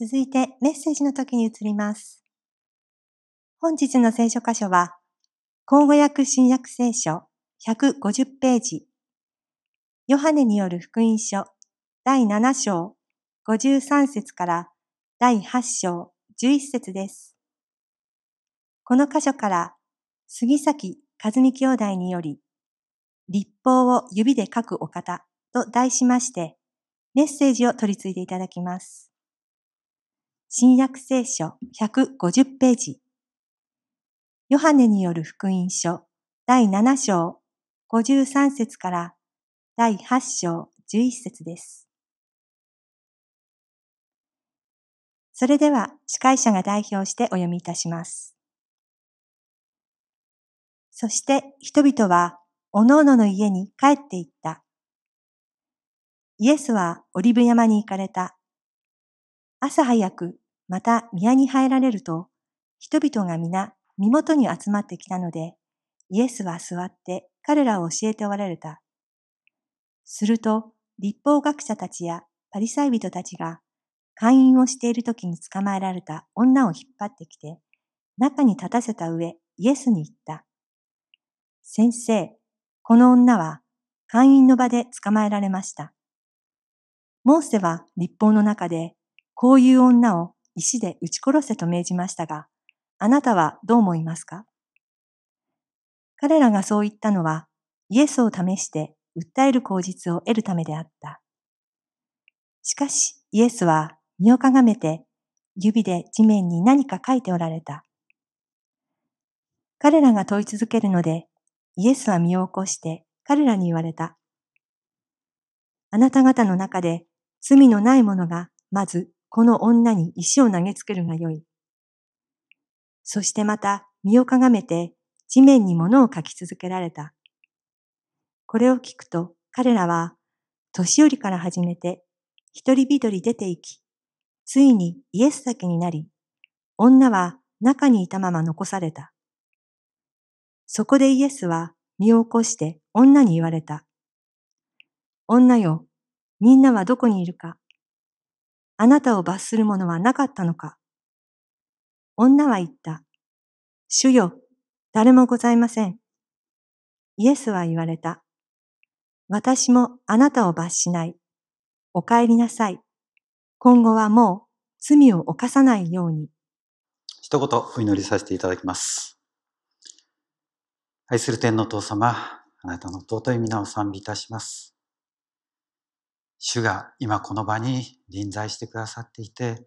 続いてメッセージの時に移ります。本日の聖書箇所は、口語訳新約聖書150ページ、ヨハネによる福音書第7章53節から第8章11節です。この箇所から杉崎和美兄弟により、立法を指で書くお方と題しまして、メッセージを取り継いでいただきます。新約聖書150ページ。ヨハネによる福音書第7章53節から第8章11節です。それでは司会者が代表してお読みいたします。そして人々はおのおのの家に帰っていった。イエスはオリブ山に行かれた。朝早く、また宮に入られると、人々が皆身元に集まってきたので、イエスは座って彼らを教えておられた。すると、立法学者たちやパリサイ人たちが、会員をしている時に捕まえられた女を引っ張ってきて、中に立たせた上、イエスに言った。先生、この女は会員の場で捕まえられました。モーセは立法の中でこういう女を石で撃ち殺せと命じましたが、あなたはどう思いますか彼らがそう言ったのは、イエスを試して訴える口実を得るためであった。しかしイエスは身をかがめて指で地面に何か書いておられた。彼らが問い続けるので、イエスは身を起こして彼らに言われた。あなた方の中で罪のないものがまずこの女に石を投げつけるがよい。そしてまた身をかがめて地面に物を書き続けられた。これを聞くと彼らは年寄りから始めて一人一人出て行き、ついにイエスだけになり、女は中にいたまま残された。そこでイエスは身を起こして女に言われた。女よ、みんなはどこにいるかあなたを罰するものはなかったのか女は言った。主よ、誰もございません。イエスは言われた。私もあなたを罰しない。お帰りなさい。今後はもう罪を犯さないように。一言お祈りさせていただきます。愛する天の父様、あなたの尊い皆を賛美いたします。主が今この場に臨在してくださっていて、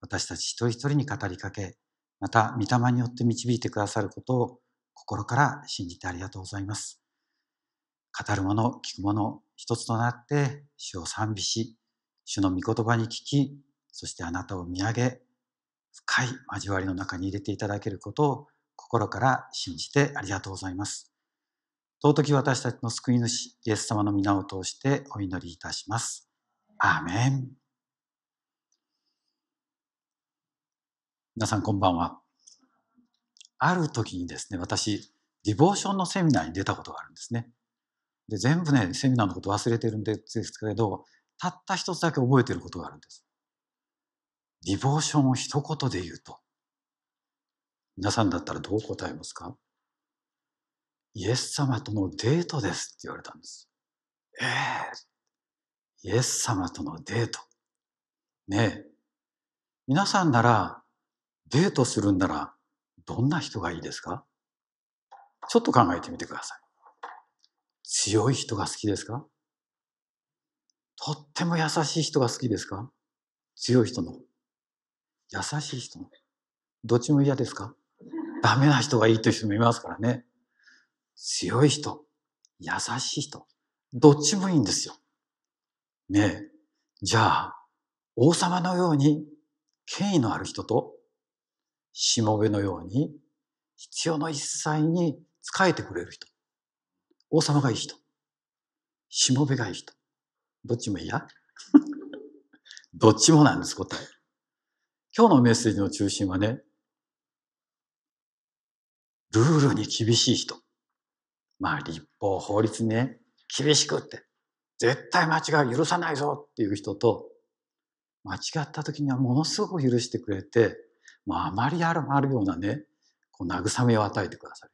私たち一人一人に語りかけ、また御霊によって導いてくださることを心から信じてありがとうございます。語る者、聞く者、一つとなって主を賛美し、主の御言葉に聞き、そしてあなたを見上げ、深い交わりの中に入れていただけることを心から信じてありがとうございます。尊き私たちの救い主、イエス様の皆を通してお祈りいたします。アーメン。皆さんこんばんは。ある時にですね、私、ディボーションのセミナーに出たことがあるんですね。で、全部ね、セミナーのこと忘れてるんですけれど、たった一つだけ覚えてることがあるんです。ディボーションを一言で言うと、皆さんだったらどう答えますかイエス様とのデートですって言われたんです。ええー、イエス様とのデート。ねえ。皆さんなら、デートするんなら、どんな人がいいですかちょっと考えてみてください。強い人が好きですかとっても優しい人が好きですか強い人の。優しい人の。どっちも嫌ですかダメな人がいいという人もいますからね。強い人、優しい人、どっちもいいんですよ。ねえ。じゃあ、王様のように権威のある人と、しもべのように必要の一切に仕えてくれる人。王様がいい人。しもべがいい人。どっちもいいやどっちもなんです、答え。今日のメッセージの中心はね、ルールに厳しい人。まあ立法、法律にね、厳しくって、絶対間違い許さないぞっていう人と、間違った時にはものすごく許してくれて、まあ、あまりあるあるようなね、こう慰めを与えてくださる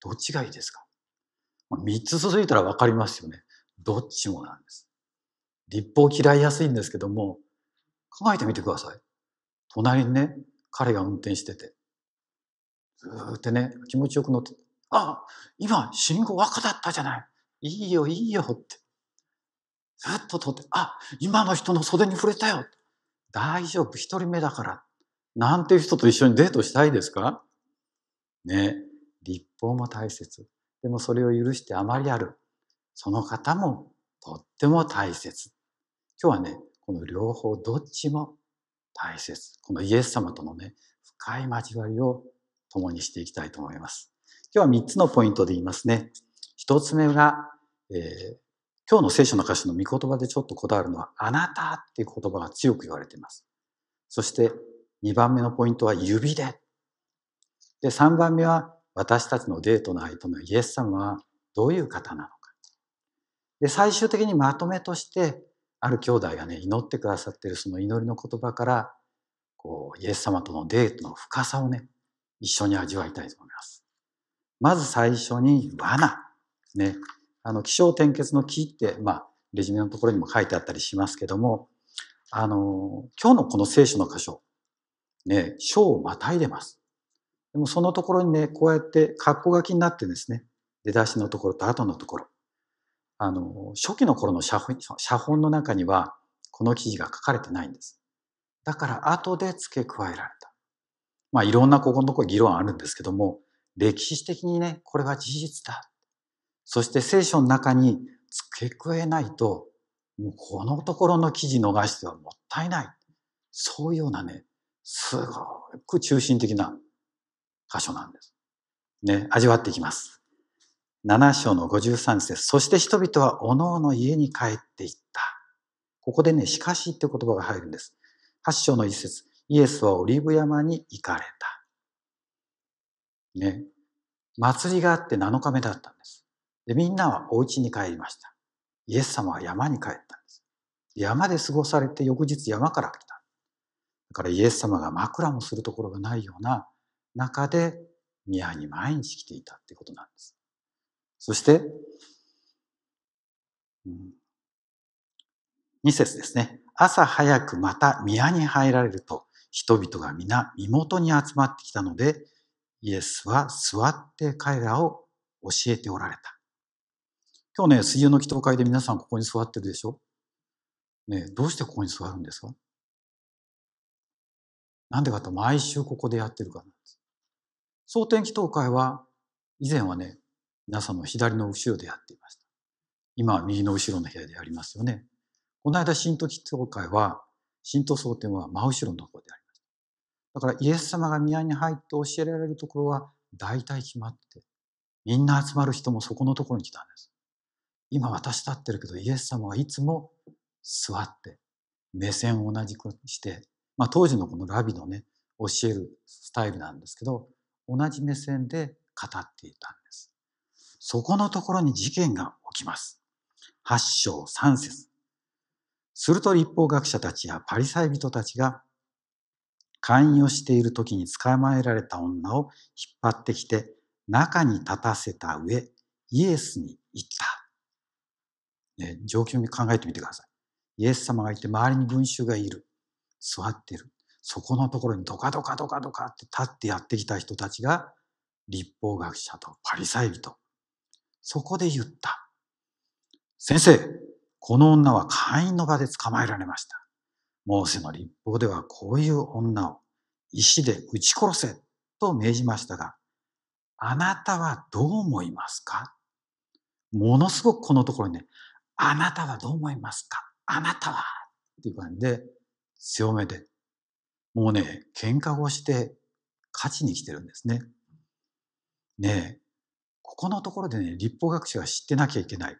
と。どっちがいいですか、まあ、?3 つ続いたらわかりますよね。どっちもなんです。立法嫌いやすいんですけども、考えてみてください。隣にね、彼が運転してて、ずーってね、気持ちよく乗って、あ、今、信号赤だったじゃない。いいよ、いいよって。ずっと通って、あ、今の人の袖に触れたよ。大丈夫、一人目だから。なんていう人と一緒にデートしたいですかね。立法も大切。でもそれを許してあまりある。その方もとっても大切。今日はね、この両方どっちも大切。このイエス様とのね、深い交わりを共にしていきたいと思います。今日は3つのポイントで言いますね。1つ目が、えー、今日の聖書の歌詞の御言葉でちょっとこだわるのは、あなたっていう言葉が強く言われています。そして2番目のポイントは指で。で、3番目は私たちのデートの相手のイエス様はどういう方なのか。で、最終的にまとめとして、ある兄弟がね、祈ってくださってるその祈りの言葉から、こう、イエス様とのデートの深さをね、一緒に味わいたいと思います。まず最初に罠。ね。あの、気象転結の木って、まあ、レジュメのところにも書いてあったりしますけども、あの、今日のこの聖書の箇所、ね、章をまたいでます。でもそのところにね、こうやって格好書きになってですね、出だしのところと後のところ。あの、初期の頃の写本写本の中には、この記事が書かれてないんです。だから後で付け加えられた。まあいろんなここのところ議論あるんですけども、歴史的にね、これは事実だ。そして聖書の中に付け加えないと、もうこのところの記事逃してはもったいない。そういうようなね、すごく中心的な箇所なんです。ね、味わっていきます。7章の53節そして人々はおのおの家に帰っていった。ここでね、しかしって言葉が入るんです。8章の一節イエスはオリーブ山に行かれた。ね、祭りがあって7日目だったんです。で、みんなはお家に帰りました。イエス様は山に帰ったんです。山で過ごされて翌日山から来た。だからイエス様が枕もするところがないような中で宮に毎日来ていたってことなんです。そして、うん、2節ですね。朝早くまた宮に入られると人々が皆身元に集まってきたのでイエスは座って彼らを教えておられた。今日ね、水曜の祈祷会で皆さんここに座ってるでしょねどうしてここに座るんですかなんでかと毎週ここでやってるからなんです。蒼天祈祷会は以前はね、皆さんの左の後ろでやっていました。今は右の後ろの部屋でやりますよね。この間、新都祈祷会は、新都蒼天は真後ろのところでありだからイエス様が宮に入って教えられるところは大体決まって、みんな集まる人もそこのところに来たんです。今私立ってるけどイエス様はいつも座って、目線を同じくして、まあ当時のこのラビのね、教えるスタイルなんですけど、同じ目線で語っていたんです。そこのところに事件が起きます。8章3節すると立法学者たちやパリサイ人たちが関与している時に捕まえられた女を引っ張ってきて中に立たせた上イエスに言った。ね、状況に考えてみてください。イエス様がいて周りに群衆がいる。座ってる。そこのところにドカドカドカドカって立ってやってきた人たちが立法学者とパリサイ人。そこで言った。先生、この女は会員の場で捕まえられました。モーセの立法ではこういう女を石で撃ち殺せと命じましたが、あなたはどう思いますかものすごくこのところにね、あなたはどう思いますかあなたはっていう感じで強めで、もうね、喧嘩をして勝ちに来てるんですね。ねえ、ここのところでね、立法学者は知ってなきゃいけない。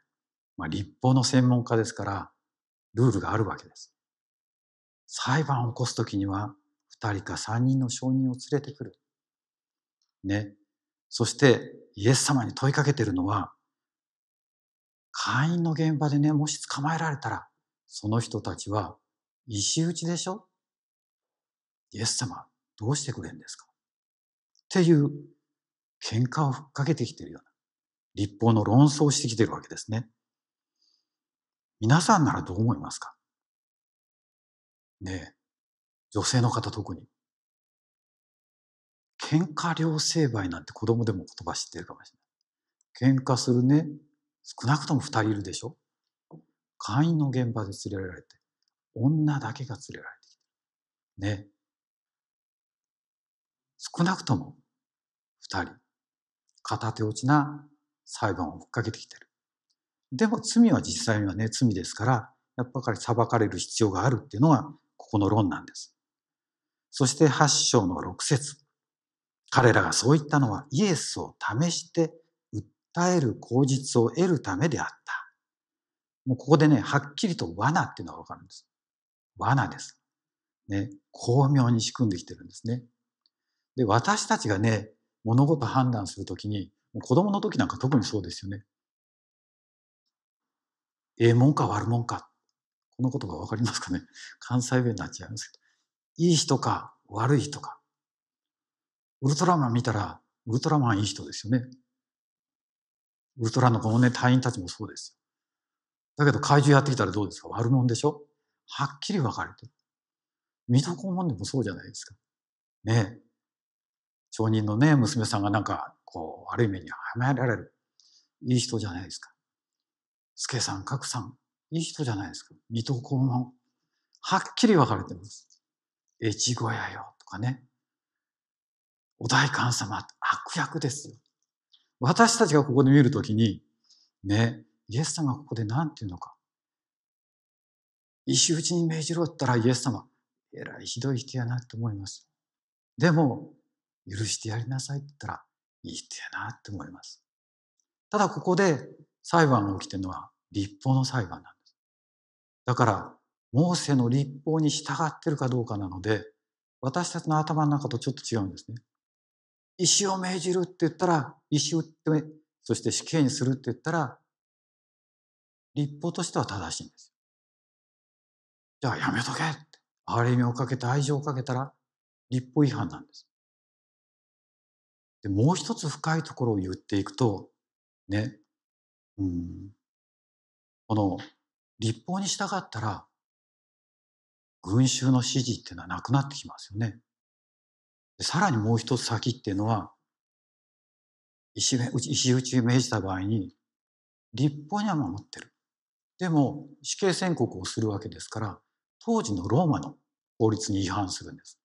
まあ、立法の専門家ですから、ルールがあるわけです。裁判を起こすときには、二人か三人の証人を連れてくる。ね。そして、イエス様に問いかけてるのは、会員の現場でね、もし捕まえられたら、その人たちは石打ちでしょイエス様、どうしてくれんですかっていう喧嘩をふっかけてきてるような、立法の論争をしてきてるわけですね。皆さんならどう思いますかね、女性の方特に。喧嘩両成敗なんて子供でも言葉知ってるかもしれない。喧嘩するね、少なくとも2人いるでしょ会員の現場で連れられて、女だけが連れられてきてね。少なくとも2人、片手落ちな裁判を追っかけてきてる。でも罪は実際にはね、罪ですから、やっぱり裁かれる必要があるっていうのがここの論なんです。そして8章の6節彼らがそう言ったのはイエスを試して訴える口実を得るためであった。もうここでね、はっきりと罠っていうのがわかるんです。罠です。ね、巧妙に仕組んできてるんですね。で、私たちがね、物事判断するときに、子供の時なんか特にそうですよね。ええもんか悪もんか。このことがわかりますかね関西弁になっちゃいますけど。いい人か悪い人か。ウルトラマン見たら、ウルトラマンいい人ですよね。ウルトラのこのね、隊員たちもそうですだけど怪獣やってきたらどうですか悪者でしょはっきり分かれてる。水戸黄門でもそうじゃないですか。ねえ。町人のね、娘さんがなんか、こう、悪い目にはめられる。いい人じゃないですか。助さん、格さん、いい人じゃないですか。水戸黄門。はっきり分かれてます。越後屋よとかね。お代官様、悪役ですよ。私たちがここで見るときに、ね、イエス様がここで何て言うのか。石打ちに命じろったらイエス様、えらいひどい人やなって思います。でも、許してやりなさいって言ったら、いい人やなって思います。ただここで裁判が起きてるのは立法の裁判なんです。だから、モーセの立法に従ってるかどうかなので、私たちの頭の中とちょっと違うんですね。石を命じるって言ったら、石をって、そして死刑にするって言ったら、立法としては正しいんです。じゃあやめとけって。憐れみをかけて愛情をかけたら、立法違反なんです。で、もう一つ深いところを言っていくと、ね、うん、この立法に従ったら、群衆の支持っていうのはなくなってきますよね。さらにもう一つ先っていうのは、石石打ちを命じた場合に、立法には守ってる。でも、死刑宣告をするわけですから、当時のローマの法律に違反するんです。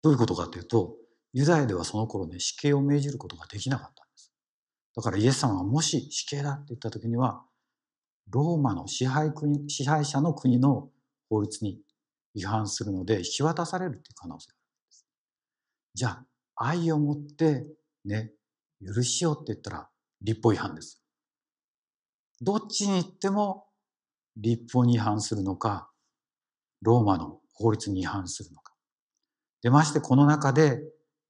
どういうことかというと、ユダヤではその頃ね、死刑を命じることができなかった。だからイエス様はもし死刑だって言った時には、ローマの支配国支配者の国の法律に違反するので引き渡されるっていう可能性があるんです。じゃあ、愛を持って、ね、許しようって言ったら、立法違反です。どっちに行っても、立法に違反するのか、ローマの法律に違反するのか。で、ましてこの中で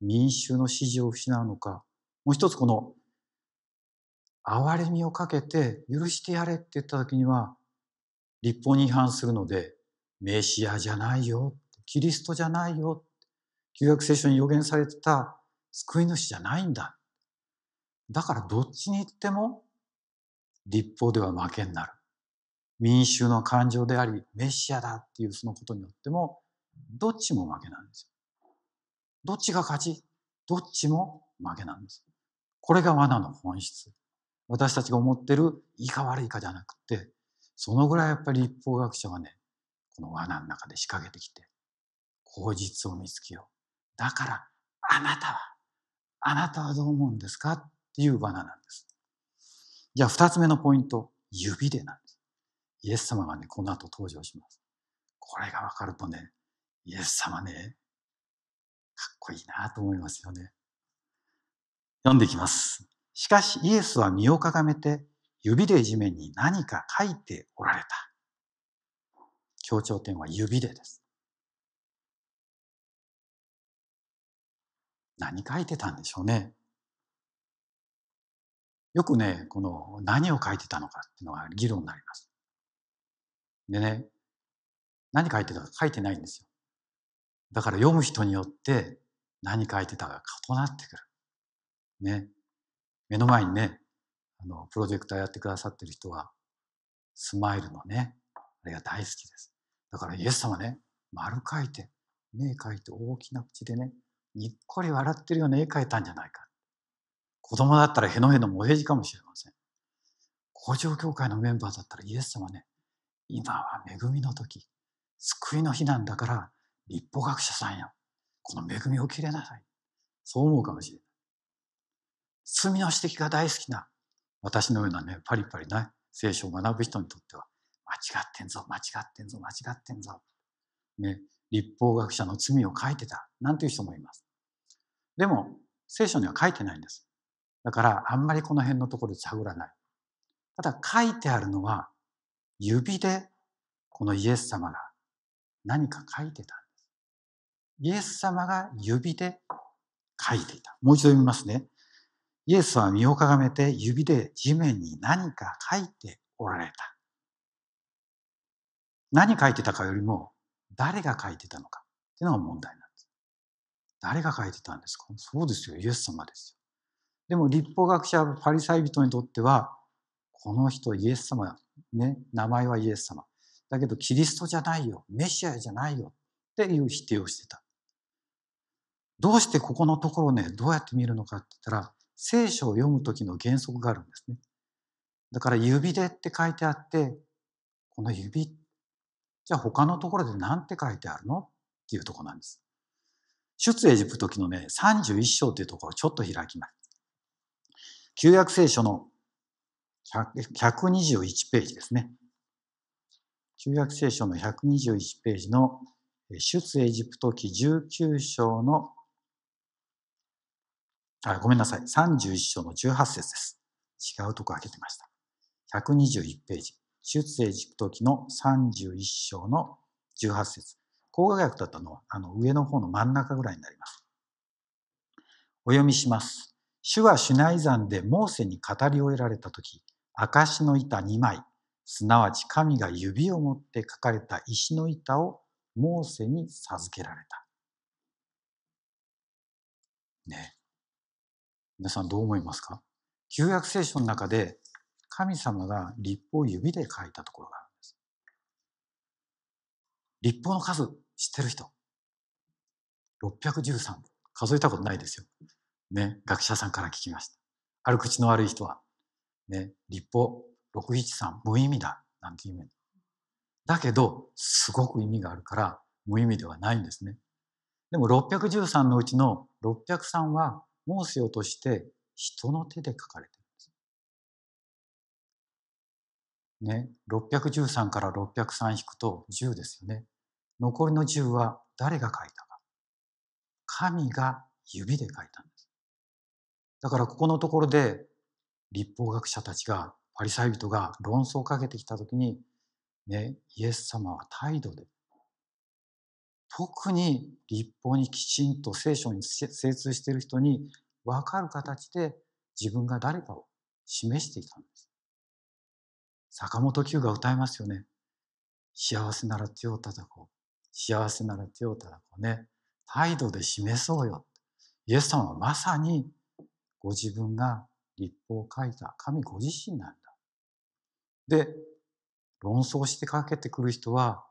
民衆の支持を失うのか、もう一つこの憐れみをかけて許してやれって言った時には、立法に違反するので、メシアじゃないよ、キリストじゃないよ、旧約聖書に予言されてた救い主じゃないんだ。だからどっちに行っても立法では負けになる。民衆の感情であり、メシアだっていうそのことによっても、どっちも負けなんですよ。どっちが勝ちどっちも負けなんです。これが罠の本質。私たちが思ってるいいか悪いかじゃなくて、そのぐらいやっぱり立法学者はね、この罠の中で仕掛けてきて、口実を見つけよう。だから、あなたは、あなたはどう思うんですかっていう罠なんです。じゃあ二つ目のポイント、指でなんです。イエス様がね、この後登場します。これがわかるとね、イエス様ね、かっこいいなと思いますよね。読んでいきます。しかしイエスは身をかがめて指で地面に何か書いておられた。強調点は指でです。何書いてたんでしょうね。よくね、この何を書いてたのかっていうのが議論になります。でね、何書いてたか書いてないんですよ。だから読む人によって何書いてたか異なってくる。ね。目の前にね、あの、プロジェクターやってくださってる人は、スマイルのね、あれが大好きです。だからイエス様ね、丸書いて、目書いて大きな口でね、にっこり笑ってるような絵描いたんじゃないか。子供だったらへのへのもへじかもしれません。工場協会のメンバーだったらイエス様ね、今は恵みの時、救いの日なんだから、立法学者さんや、この恵みを切れなさい。そう思うかもしれない。罪の指摘が大好きな私のようなね、パリパリな聖書を学ぶ人にとっては、間違ってんぞ、間違ってんぞ、間違ってんぞ。ね、立法学者の罪を書いてた、なんていう人もいます。でも、聖書には書いてないんです。だから、あんまりこの辺のところで探らない。ただ、書いてあるのは、指でこのイエス様が何か書いてたんです。イエス様が指で書いていた。もう一度読みますね。イエスは身をかがめて指で地面に何か書いておられた。何書いてたかよりも、誰が書いてたのかっていうのが問題なんです。誰が書いてたんですかそうですよ、イエス様ですよ。でも立法学者パリサイ人にとっては、この人イエス様、ね、名前はイエス様。だけどキリストじゃないよ、メシアじゃないよっていう否定をしてた。どうしてここのところをね、どうやって見るのかって言ったら、聖書を読む時の原則があるんですね。だから指でって書いてあって、この指、じゃあ他のところで何て書いてあるのっていうとこなんです。出エジプト記のね、31章というところをちょっと開きます。旧約聖書の121ページですね。旧約聖書の121ページの出エジプト記19章のあ、ごめんなさい。31章の18節です。違うとこ開けてました。121ページ。出エジプト記の31章の18節工科学だったのは、あの、上の方の真ん中ぐらいになります。お読みします。主はシュナイ山でモーセに語り終えられた時、証の板2枚、すなわち神が指を持って書かれた石の板をモーセに授けられた。ね。皆さんどう思いますか旧約聖書の中で神様が立法を指で書いたところがあるんです。立法の数知ってる人613数えたことないですよ。ね、学者さんから聞きました。ある口の悪い人は、ね、立法613無意味だなんていう意味。だけど、すごく意味があるから無意味ではないんですね。でも613のうちの603はモーセをとして人の手で書かれているんです。ね、613から603引くと10ですよね。残りの10は誰が書いたか。神が指で書いたんです。だからここのところで立法学者たちがパリサイ人が論争をかけてきた時に、ね、イエス様は態度で特に立法にきちんと聖書に精通している人に分かる形で自分が誰かを示していたんです。坂本九が歌いますよね。幸せなら手を叩こう。幸せなら手を叩こうね。態度で示そうよ。イエス様はまさにご自分が立法を書いた神ご自身なんだ。で、論争してかけてくる人は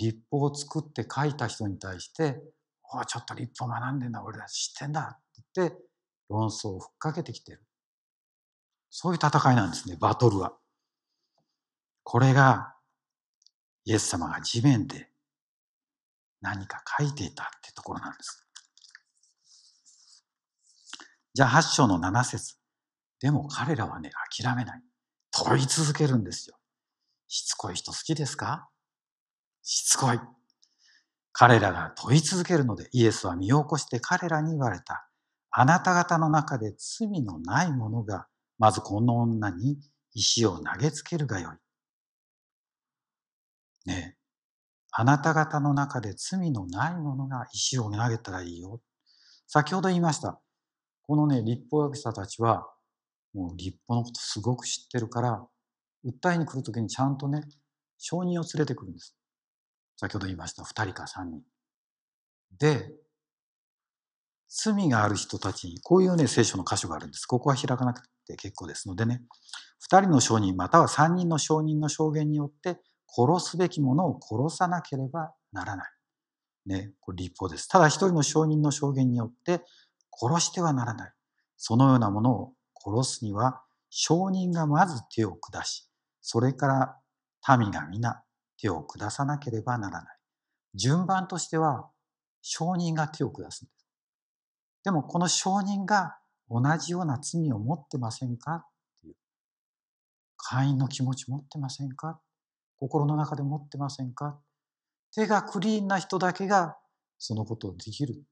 立法を作って書いた人に対して「おちょっと立法学んでんだ俺たち知ってんだ」って言って論争をふっかけてきてるそういう戦いなんですねバトルは。これがイエス様が地面で何か書いていたってところなんです。じゃあ8章の7節でも彼らはね、諦めない。問い続けるんですよ。しつこい人好きですかしつこい。彼らが問い続けるので、イエスは身を起こして彼らに言われた。あなた方の中で罪のない者が、まずこの女に石を投げつけるがよい。ねえ、あなた方の中で罪のない者が石を投げたらいいよ。先ほど言いました。このね、立法学者たちは、もう立法のことすごく知ってるから、訴えに来るときにちゃんとね、証人を連れてくるんです。先ほど言いました2人か3人。で、罪がある人たちにこういうね聖書の箇所があるんです。ここは開かなくて結構ですのでね2人の証人または3人の証人の証言によって殺すべきものを殺さなければならない。ね、これ立法です。ただ一人の証人の証言によって殺してはならない。そのようなものを殺すには証人がまず手を下し、それから民が皆手を下さなければならない。順番としては、証人が手を下すんです。でもこの証人が同じような罪を持ってませんかっていう。会員の気持ち持ってませんか心の中で持ってませんか手がクリーンな人だけがそのことをできる。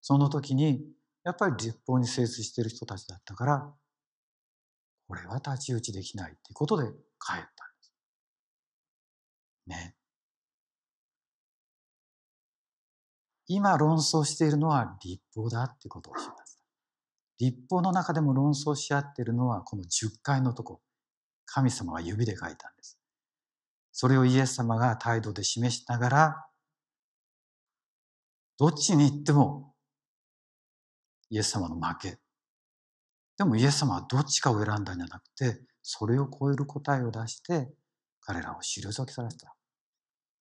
その時に、やっぱり立法に精通している人たちだったから、これは太刀打ちできないということで帰った。ね。今論争しているのは立法だってことをします。立法の中でも論争し合っているのはこの10回のとこ。神様が指で書いたんです。それをイエス様が態度で示しながら、どっちに行ってもイエス様の負け。でもイエス様はどっちかを選んだんじゃなくて、それを超える答えを出して彼らを退けさせた。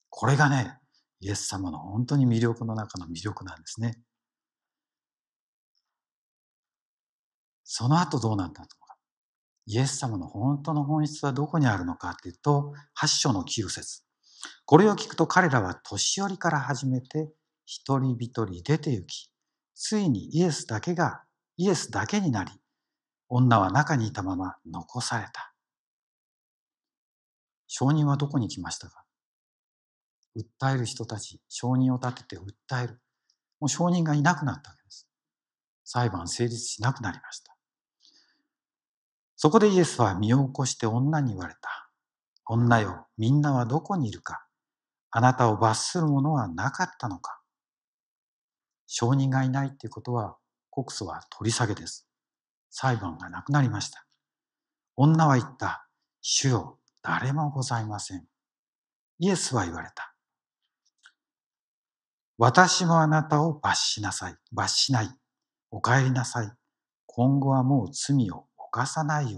これがね、イエス様の本当に魅力の中の魅力なんですね。その後どうなったのか。イエス様の本当の本質はどこにあるのかっていうと、8章の9節これを聞くと彼らは年寄りから始めて一人一人出て行き、ついにイエスだけが、イエスだけになり、女は中にいたまま残された。証人はどこに来ましたか訴える人たち、証人を立てて訴える。もう証人がいなくなったわけです。裁判成立しなくなりました。そこでイエスは身を起こして女に言われた。女よ、みんなはどこにいるか。あなたを罰するものはなかったのか。証人がいないっていうことは、告訴は取り下げです。裁判がなくなりました。女は言った。主よ、誰もございません。イエスは言われた。私もあなたを罰しなさい。罰しない。お帰りなさい。今後はもう罪を犯さないように。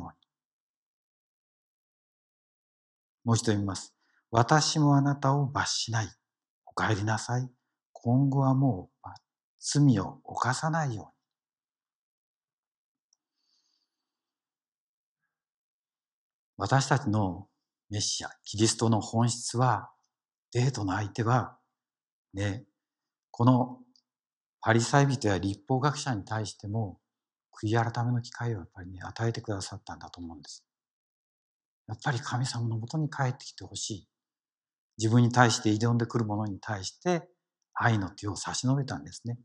もう一度言います。私もあなたを罰しない。お帰りなさい。今後はもう罪を犯さないように。私たちのメシア、キリストの本質は、デートの相手は、ね、このパリサイ人や立法学者に対しても悔い改めの機会をやっぱりね与えてくださったんだと思うんです。やっぱり神様のもとに帰ってきてほしい。自分に対して挑んでくるものに対して愛の手を差し伸べたんですね。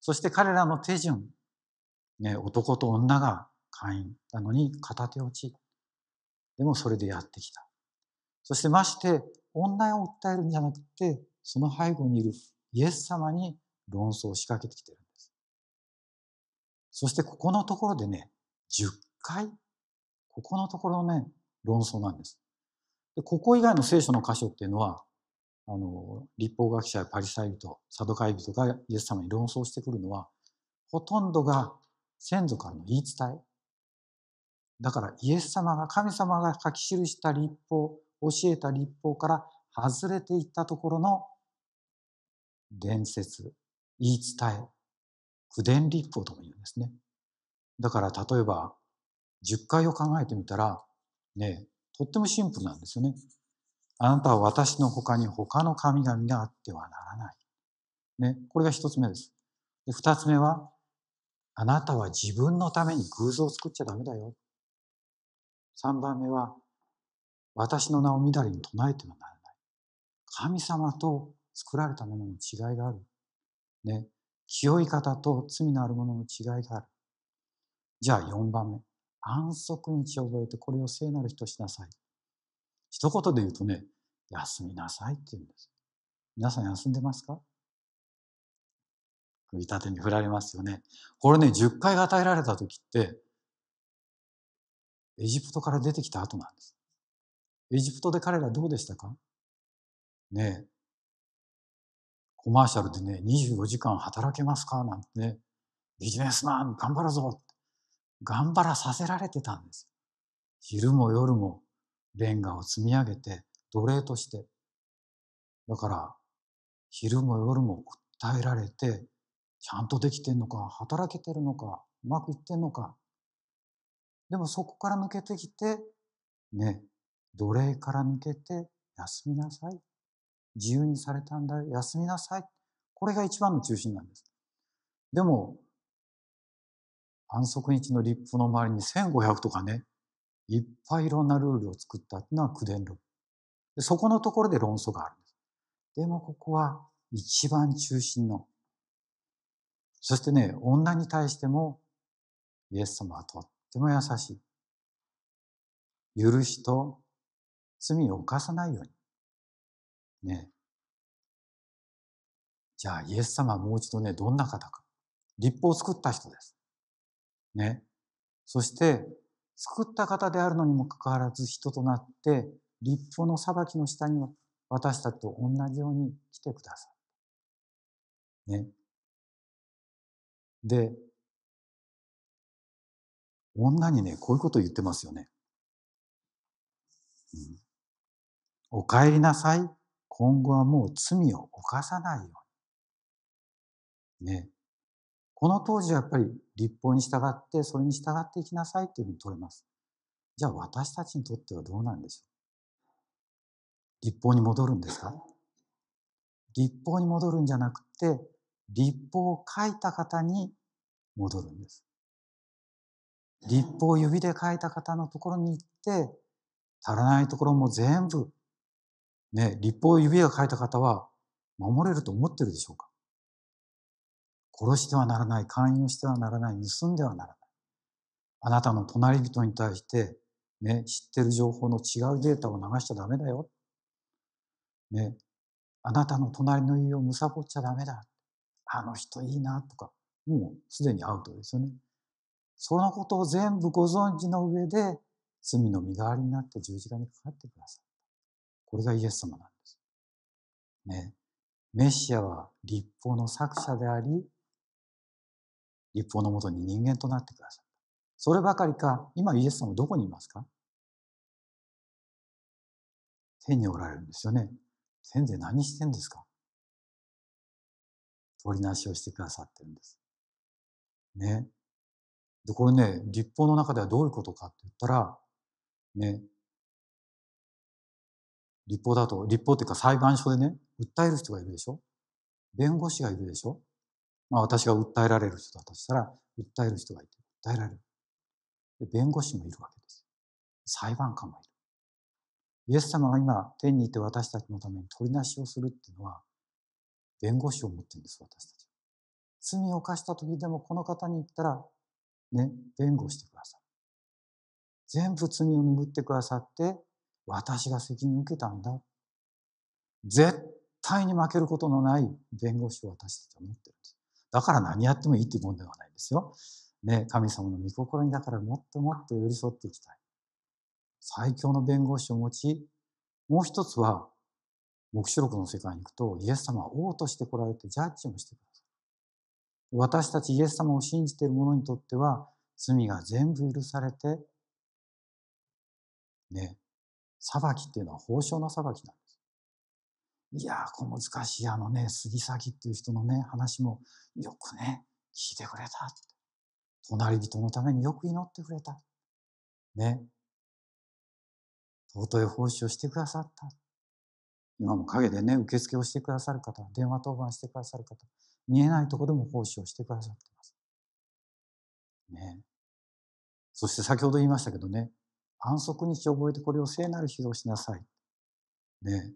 そして彼らの手順、ね、男と女が会員なのに片手落ち。でもそれでやってきた。そしてまして、女を訴えるんじゃなくて、その背後にいるイエス様に論争を仕掛けてきてるんです。そしてここのところでね、10回、ここのところのね、論争なんです。でここ以外の聖書の箇所っていうのは、あの、立法学者やパリサイ人、サドカイ人がイエス様に論争してくるのは、ほとんどが先祖からの言い伝え。だからイエス様が、神様が書き記した立法、教えた立法から外れていったところの伝説、言い伝え、口伝立法とも言うんですね。だから例えば、十回を考えてみたら、ね、とってもシンプルなんですよね。あなたは私の他に他の神々があってはならない。ね、これが一つ目です。二つ目は、あなたは自分のために偶像を作っちゃダメだよ。三番目は、私の名をみだりに唱えてはならない。神様と作られたものの違いがある。ね。清い方と罪のあるものの違いがある。じゃあ4番目。安息日を覚えてこれを聖なる日としなさい。一言で言うとね、休みなさいって言うんです。皆さん休んでますか組み立てに振られますよね。これね、10回が与えられた時って、エジプトから出てきた後なんです。エジプトで彼らどうでしたかねえ、コマーシャルでね、24時間働けますかなんてね、ビジネスマン頑張るぞ頑張らさせられてたんです。昼も夜もレンガを積み上げて、奴隷として。だから、昼も夜も訴えられて、ちゃんとできてんのか、働けてるのか、うまくいってんのか。でもそこから抜けてきて、ね、奴隷から抜けて休みなさい。自由にされたんだよ。休みなさい。これが一番の中心なんです。でも、安息日の立法の周りに1500とかね、いっぱいいろんなルールを作ったっていうのは九伝論。そこのところで論争があるんです。でもここは一番中心の。そしてね、女に対しても、イエス様はとっても優しい。許しと罪を犯さないように。ね。じゃあ、イエス様はもう一度ね、どんな方か。立法を作った人です。ね。そして、作った方であるのにもかかわらず人となって、立法の裁きの下には私たちと同じように来てください。ね。で、女にね、こういうことを言ってますよね。うん、お帰りなさい。今後はもう罪を犯さないように。ね。この当時はやっぱり立法に従って、それに従っていきなさいというふうに取れます。じゃあ私たちにとってはどうなんでしょう立法に戻るんですか立法に戻るんじゃなくて、立法を書いた方に戻るんです。立法を指で書いた方のところに行って、足らないところも全部ね、立法を指が書いた方は守れると思ってるでしょうか殺してはならない、勧誘してはならない、盗んではならない。あなたの隣人に対して、ね、知ってる情報の違うデータを流しちゃダメだよ。ね、あなたの隣の家を貪っちゃダメだ。あの人いいなとか、もうすでにアウトですよね。そのことを全部ご存知の上で、罪の身代わりになって十字架にかかってください。これがイエス様なんです。ね。メシアは立法の作者であり、立法のもとに人間となってくださった。そればかりか、今イエス様どこにいますか天におられるんですよね。天で何してんですか取りなしをしてくださってるんです。ね。で、これね、立法の中ではどういうことかって言ったら、ね、立法だと、立法っていうか裁判所でね、訴える人がいるでしょ弁護士がいるでしょまあ私が訴えられる人だとしたら、訴える人がいて、訴えられる。で弁護士もいるわけです。裁判官もいる。イエス様が今、天にいて私たちのために取りなしをするっていうのは、弁護士を持ってるんです、私たち。罪を犯した時でもこの方に言ったら、ね、弁護してください。全部罪を拭ってくださって、私が責任を受けたんだ。絶対に負けることのない弁護士を私たちは持ってるんです。だから何やってもいいってもんではないんですよ。ね、神様の御心にだからもっともっと寄り添っていきたい。最強の弁護士を持ち、もう一つは、黙示録の世界に行くと、イエス様は王として来られてジャッジもしてください。私たちイエス様を信じている者にとっては、罪が全部許されて、ね、裁きっていうのは報性の裁きなんです。いやー、小難しいあのね、杉崎っていう人のね、話もよくね、聞いてくれた。隣人のためによく祈ってくれた。ね。尊い奉仕をしてくださった。今も陰でね、受付をしてくださる方、電話当番してくださる方、見えないとこでも奉仕をしてくださってます。ね。そして先ほど言いましたけどね、安息日を覚えてこれを聖なる日をしなさい。ね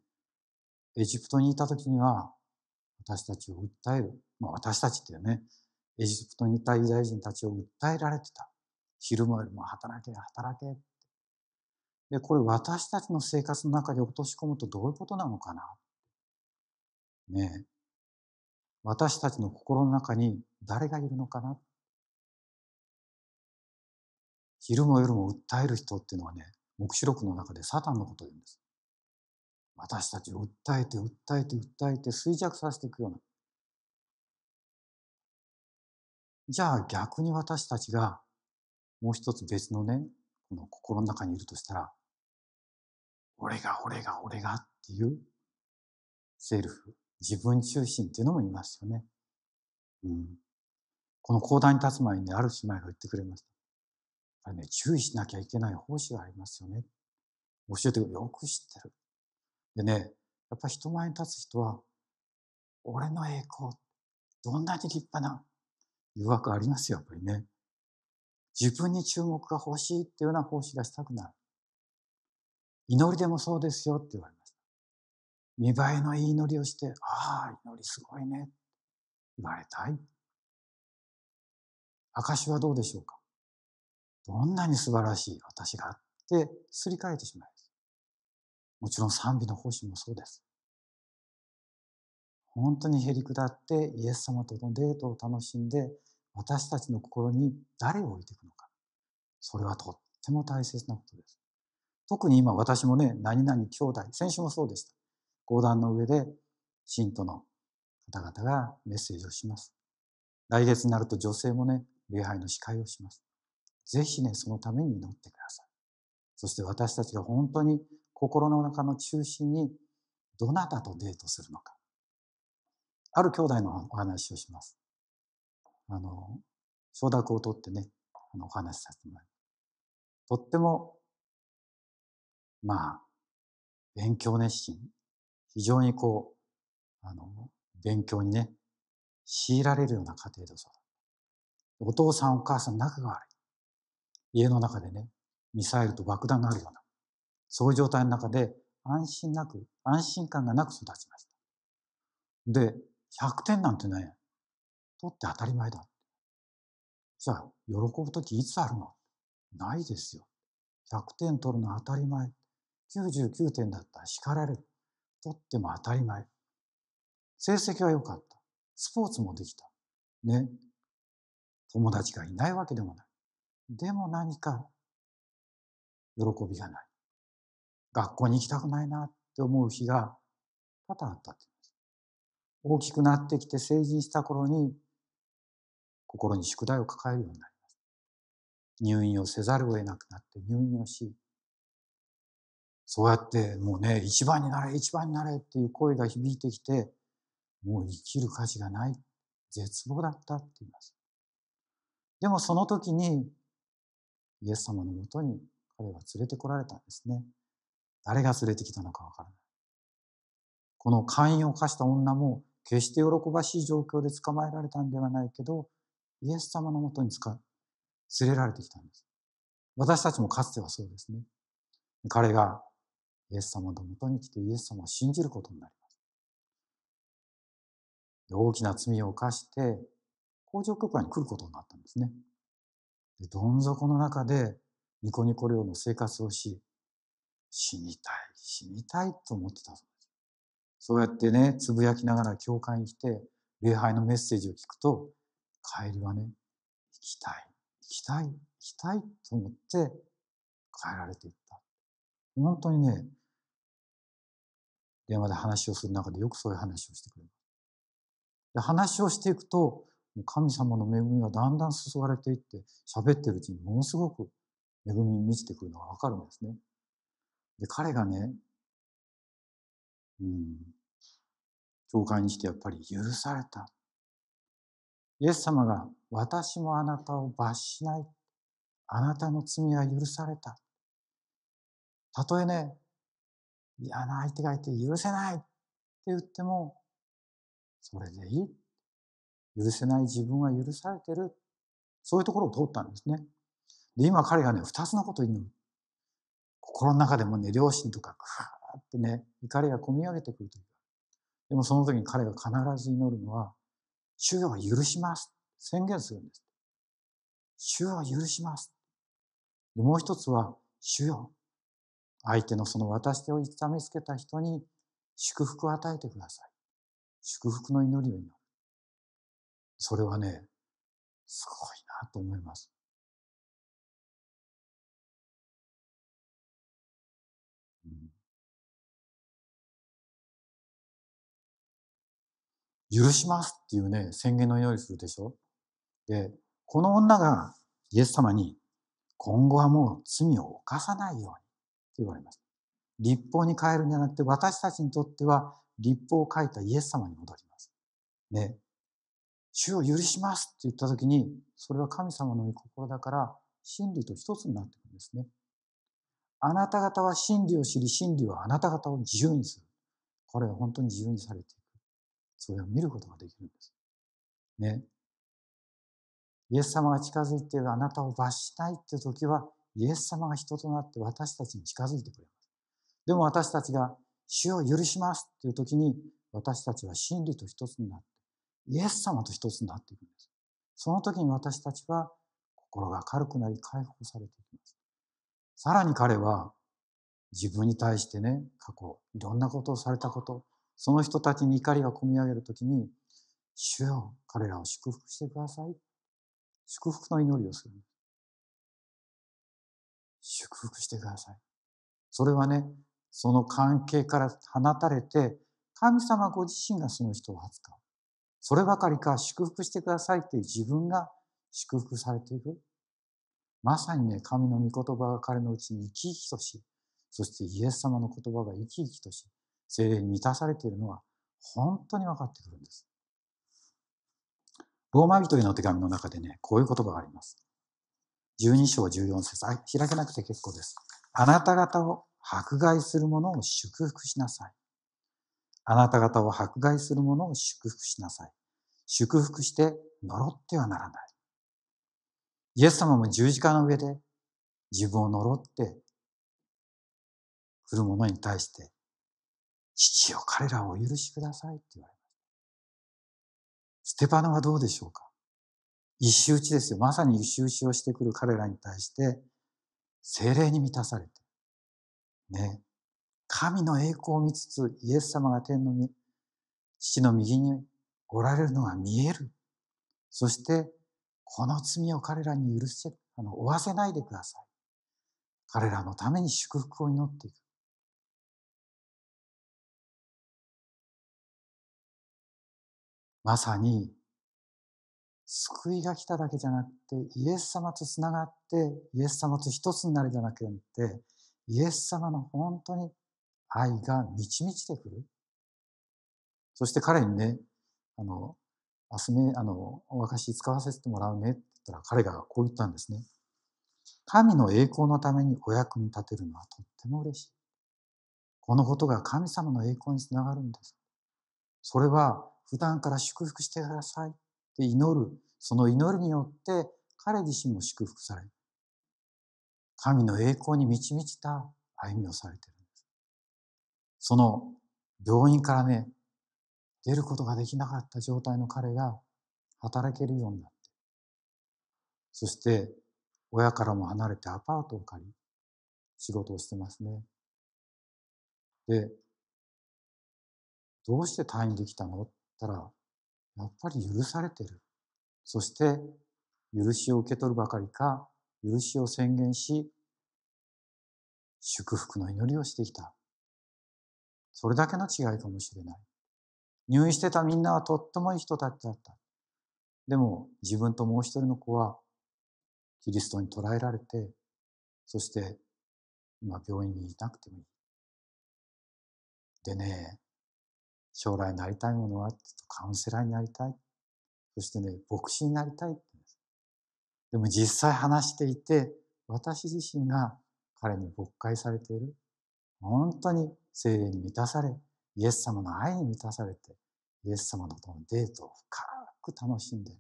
エジプトにいた時には、私たちを訴える。まあ私たちってね、エジプトにいたユダヤ人たちを訴えられてた。昼間よりも働け、働け。で、これ私たちの生活の中に落とし込むとどういうことなのかな。ねえ。私たちの心の中に誰がいるのかな昼も夜も訴える人っていうのはね、黙示録の中でサタンのことを言うんです。私たちを訴えて、訴えて、訴えて、衰弱させていくような。じゃあ逆に私たちがもう一つ別のね、この心の中にいるとしたら、俺が、俺が、俺がっていうセルフ、自分中心っていうのもいますよね。うん、この講談に立つ前に、ね、ある姉妹が言ってくれました。ぱりね、注意しなきゃいけない奉仕がありますよね。教えてくれ。よく知ってる。でね、やっぱ人前に立つ人は、俺の栄光、どんなに立派な誘惑ありますよ、やっぱりね。自分に注目が欲しいっていうような奉仕がしたくなる。祈りでもそうですよって言われました。見栄えのいい祈りをして、ああ、祈りすごいね。言われたい。証はどうでしょうかどんなに素晴らしい私があってすり替えてしまいます。もちろん賛美の奉仕もそうです。本当にへりくだってイエス様とのデートを楽しんで私たちの心に誰を置いていくのか。それはとっても大切なことです。特に今私もね、何々兄弟、先週もそうでした。講談の上で信徒の方々がメッセージをします。来月になると女性もね、礼拝の司会をします。ぜひね、そのために祈ってください。そして私たちが本当に心の中の中心にどなたとデートするのか。ある兄弟のお話をします。あの、承諾を取ってね、あの、お話しさせてもらいます。とっても、まあ、勉強熱心。非常にこう、あの、勉強にね、強いられるような家庭で育った。お父さんお母さん仲が悪い。家の中でね、ミサイルと爆弾があるような、そういう状態の中で安心なく、安心感がなく育ちました。で、100点なんてね、取って当たり前だ。じゃあ、喜ぶときいつあるのないですよ。100点取るの当たり前。99点だったら叱られる。取っても当たり前。成績は良かった。スポーツもできた。ね。友達がいないわけでもない。でも何か喜びがない。学校に行きたくないなって思う日が多々あったって大きくなってきて成人した頃に心に宿題を抱えるようになります。入院をせざるを得なくなって入院をし、そうやってもうね、一番になれ、一番になれっていう声が響いてきて、もう生きる価値がない、絶望だったって言います。でもその時にイエス様のもとに彼は連れてこられたんですね。誰が連れてきたのかわからない。この会員を犯した女も決して喜ばしい状況で捕まえられたんではないけど、イエス様のもとに連れられてきたんです。私たちもかつてはそうですね。彼がイエス様のもとに来てイエス様を信じることになります。大きな罪を犯して、工場局会に来ることになったんですね。どん底の中でニコニコ寮の生活をし、死にたい、死にたいと思ってたそうです。そうやってね、つぶやきながら教会に来て、礼拝のメッセージを聞くと、帰りはね、行きたい、行きたい、行きたいと思って帰られていった。本当にね、電話で話をする中でよくそういう話をしてくれます。で話をしていくと、神様の恵みがだんだん注がれていって喋ってるうちにものすごく恵みに満ちてくるのがわかるんですね。で、彼がね、うん、教会にしてやっぱり許された。イエス様が私もあなたを罰しない。あなたの罪は許された。たとえね、嫌な相手がいて許せないって言っても、それでいい。許せない自分は許されてる。そういうところを通ったんですね。で、今彼がね、二つのこと言う心の中でもね、両親とか、わーってね、怒りが込み上げてくるというか。でもその時に彼が必ず祈るのは、主よは許します。宣言するんです。主よは許します。でもう一つは、主よ。相手のその私手を痛めつけた人に祝福を与えてください。祝福の祈りを祈る。それはね、すごいなと思います。許しますっていうね、宣言のようにするでしょで、この女がイエス様に、今後はもう罪を犯さないようにって言われます。立法に変えるんじゃなくて、私たちにとっては立法を書いたイエス様に戻ります。ね。主を許しますって言ったときに、それは神様の御心だから、真理と一つになってくるんですね。あなた方は真理を知り、真理はあなた方を自由にする。これは本当に自由にされていく。それを見ることができるんです。ね。イエス様が近づいていあなたを罰したいって時は、イエス様が人となって私たちに近づいてくれます。でも私たちが主を許しますっていう時に、私たちは真理と一つになって、イエス様と一つになっていくんです。その時に私たちは心が軽くなり解放されていきます。さらに彼は自分に対してね、過去いろんなことをされたこと、その人たちに怒りが込み上げるときに、主よ、彼らを祝福してください。祝福の祈りをするんです。祝福してください。それはね、その関係から放たれて、神様ご自身がその人を扱う。そればかりか祝福してくださいという自分が祝福されていく。まさにね、神の御言葉が彼のうちに生き生きとし、そしてイエス様の言葉が生き生きとし、精霊に満たされているのは本当に分かってくるんです。ローマ人への手紙の中でね、こういう言葉があります。12章14節あ、開けなくて結構です。あなた方を迫害する者を祝福しなさい。あなた方を迫害する者を祝福しなさい。祝福して呪ってはならない。イエス様も十字架の上で自分を呪って来る者に対して、父よ彼らをお許しくださいって言われます。ステパノはどうでしょうか一周打ちですよ。まさに一周打ちをしてくる彼らに対して、精霊に満たされて、ね、神の栄光を見つつ、イエス様が天の父の右におられるのが見える。そして、この罪を彼らに許せ、あの、負わせないでください。彼らのために祝福を祈っていく。まさに、救いが来ただけじゃなくて、イエス様と繋がって、イエス様と一つになるじゃなくて、イエス様の本当に愛が満ち満ちてくる。そして彼にね、あの、明日ね、あの、お沸かし使わせてもらうねって言ったら彼がこう言ったんですね。神の栄光のためにお役に立てるのはとっても嬉しい。このことが神様の栄光につながるんです。それは普段から祝福してくださいって祈る。その祈りによって彼自身も祝福され神の栄光に満ち満ちた歩みをされている。その病院からね、出ることができなかった状態の彼が働けるようになって、そして親からも離れてアパートを借り、仕事をしてますね。で、どうして退院できたのったら、やっぱり許されてる。そして、許しを受け取るばかりか、許しを宣言し、祝福の祈りをしてきた。それだけの違いかもしれない。入院してたみんなはとってもいい人たちだった。でも自分ともう一人の子はキリストに捕らえられて、そして今病院にいなくてもいい。でね、将来なりたいものはカウンセラーになりたい。そしてね、牧師になりたいってでも実際話していて、私自身が彼に勃会されている。本当に精霊に満たされ、イエス様の愛に満たされて、イエス様のとのデートを深く楽しんでる。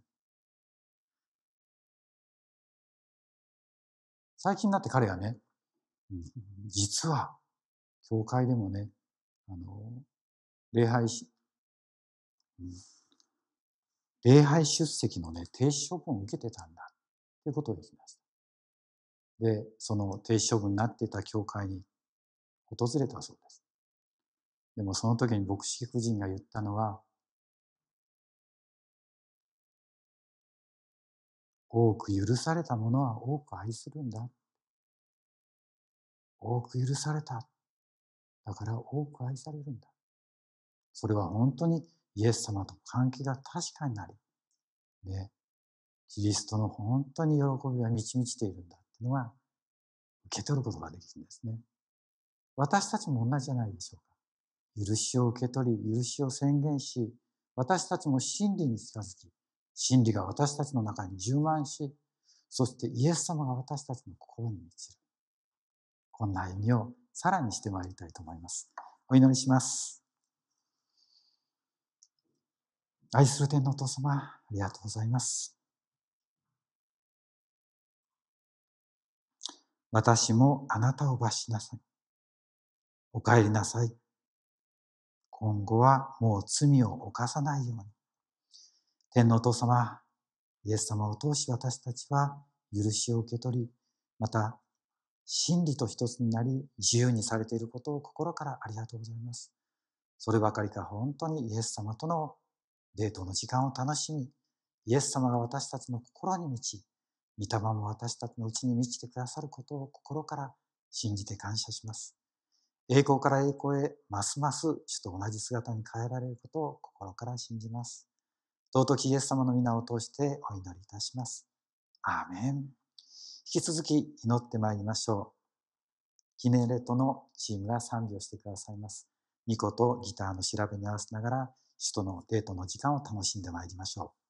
最近になって彼はね、実は、教会でもね、あの、礼拝し、礼拝出席のね、停止処分を受けてたんだ、ということを言いました。で、その停止処分になっていた教会に訪れたそうです。でもその時に牧師夫人が言ったのは、多く許されたものは多く愛するんだ。多く許された。だから多く愛されるんだ。それは本当にイエス様と関係が確かになり、で、キリストの本当に喜びが満ち満ちているんだっていうのは受け取ることができるんですね。私たちも同じじゃないでしょうか。許しを受け取り、許しを宣言し、私たちも真理に近づき、真理が私たちの中に充満し、そしてイエス様が私たちの心に満ちる。こんな意味をさらにしてまいりたいと思います。お祈りします。愛する天皇お父様、ありがとうございます。私もあなたを罰しなさい。お帰りなさい。今後はもう罪を犯さないように。天皇お父様、イエス様を通し私たちは許しを受け取り、また真理と一つになり自由にされていることを心からありがとうございます。そればかりか本当にイエス様とのデートの時間を楽しみ、イエス様が私たちの心に満ち、御霊も私たちのうちに満ちてくださることを心から信じて感謝します。栄光から栄光へますます主と同じ姿に変えられることを心から信じます。尊きイエス様の皆を通してお祈りいたします。アーメン。引き続き祈ってまいりましょう。キネレトのチームが賛美をしてくださいます。ニコとギターの調べに合わせながら、首都のデートの時間を楽しんでまいりましょう。